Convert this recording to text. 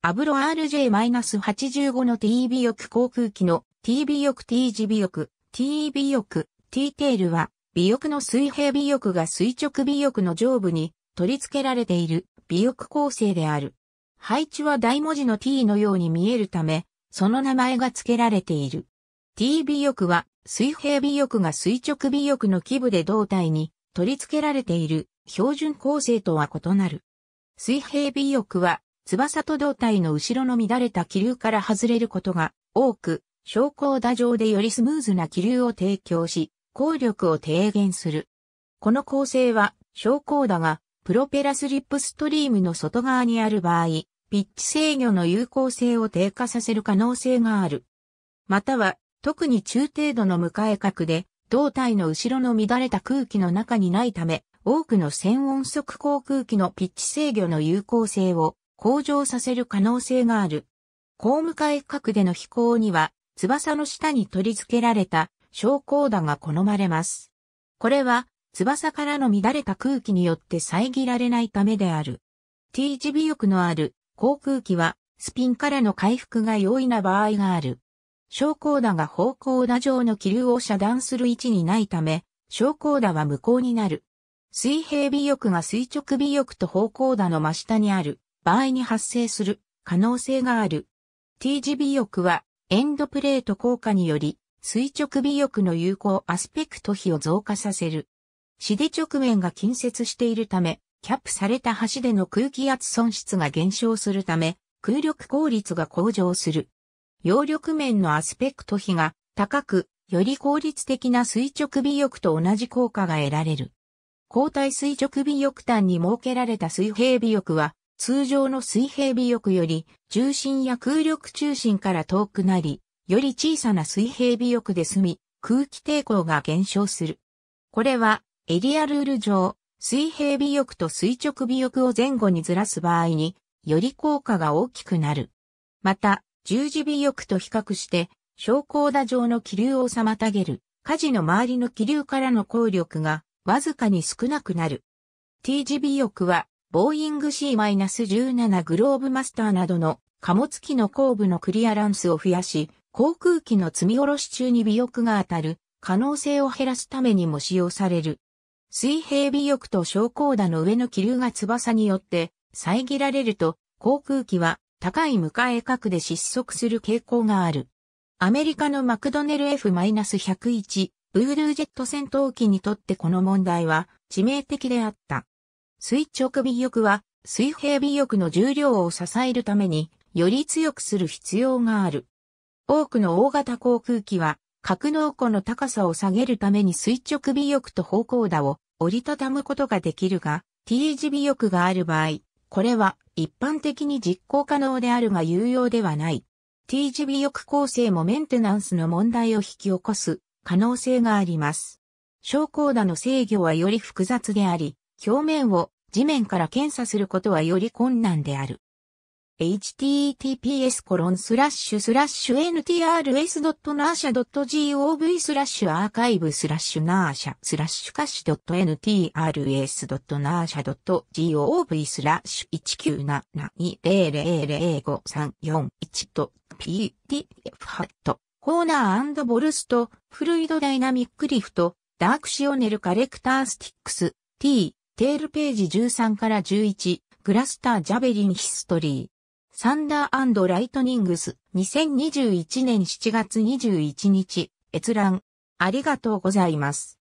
アブロ RJ-85 の TB 翼航空機の TB 翼 T 字尾翼、TB 翼、T テールは、尾翼の水平尾翼が垂直尾翼の上部に取り付けられている尾翼構成である。配置は大文字の T のように見えるため、その名前が付けられている。TB 翼は、水平尾翼が垂直尾翼の基部で胴体に取り付けられている標準構成とは異なる。水平尾翼は翼と胴体の後ろの乱れた気流から外れることが多く、昇降打上でよりスムーズな気流を提供し、効力を低減する。この構成は、昇降打がプロペラスリップストリームの外側にある場合、ピッチ制御の有効性を低下させる可能性がある。または、特に中程度の迎え角で、胴体の後ろの乱れた空気の中にないため、多くの専音速航空機のピッチ制御の有効性を向上させる可能性がある。公務改角での飛行には、翼の下に取り付けられた昇降打が好まれます。これは、翼からの乱れた空気によって遮られないためである。T 字尾翼のある航空機は、スピンからの回復が容易な場合がある。昇降打が方向打上の気流を遮断する位置にないため、昇降打は無効になる。水平尾翼が垂直尾翼と方向打の真下にある。場合に発生する可能性がある。TGB 翼はエンドプレート効果により垂直尾翼の有効アスペクト比を増加させる。死で直面が近接しているため、キャップされた橋での空気圧損失が減少するため、空力効率が向上する。揚力面のアスペクト比が高く、より効率的な垂直尾翼と同じ効果が得られる。交代垂直尾翼端に設けられた水平尾翼は、通常の水平尾翼より重心や空力中心から遠くなり、より小さな水平尾翼で済み、空気抵抗が減少する。これは、エリアルール上、水平尾翼と垂直尾翼を前後にずらす場合に、より効果が大きくなる。また、十字尾翼と比較して、昇降打状の気流を妨げる、火事の周りの気流からの効力が、わずかに少なくなる。T 字尾翼は、ボーイング C-17 グローブマスターなどの貨物機の後部のクリアランスを増やし、航空機の積み下ろし中に尾翼が当たる可能性を減らすためにも使用される。水平尾翼と昇降打の上の気流が翼によって遮られると航空機は高い向かえ角で失速する傾向がある。アメリカのマクドネル F-101 ブールージェット戦闘機にとってこの問題は致命的であった。垂直尾翼は水平尾翼の重量を支えるためにより強くする必要がある。多くの大型航空機は格納庫の高さを下げるために垂直尾翼と方向打を折りたたむことができるが T 字尾翼がある場合、これは一般的に実行可能であるが有用ではない。T 字尾翼構成もメンテナンスの問題を引き起こす可能性があります。昇降打の制御はより複雑であり、表面を地面から検査することはより困難である。https コロンスラッシュスラッシュ ntrs.narsha.gov スラッシュアーカイブスラッシュナーシャスラッシュ歌詞 .ntrs.narsha.gov スラッシュ19720005341と pdf ハットコーナーボルストフルイドダイナミックリフトダークシオネルカレクタースティックス t テールページ13から11、グラスター・ジャベリン・ヒストリー。サンダーライトニングス、2021年7月21日、閲覧。ありがとうございます。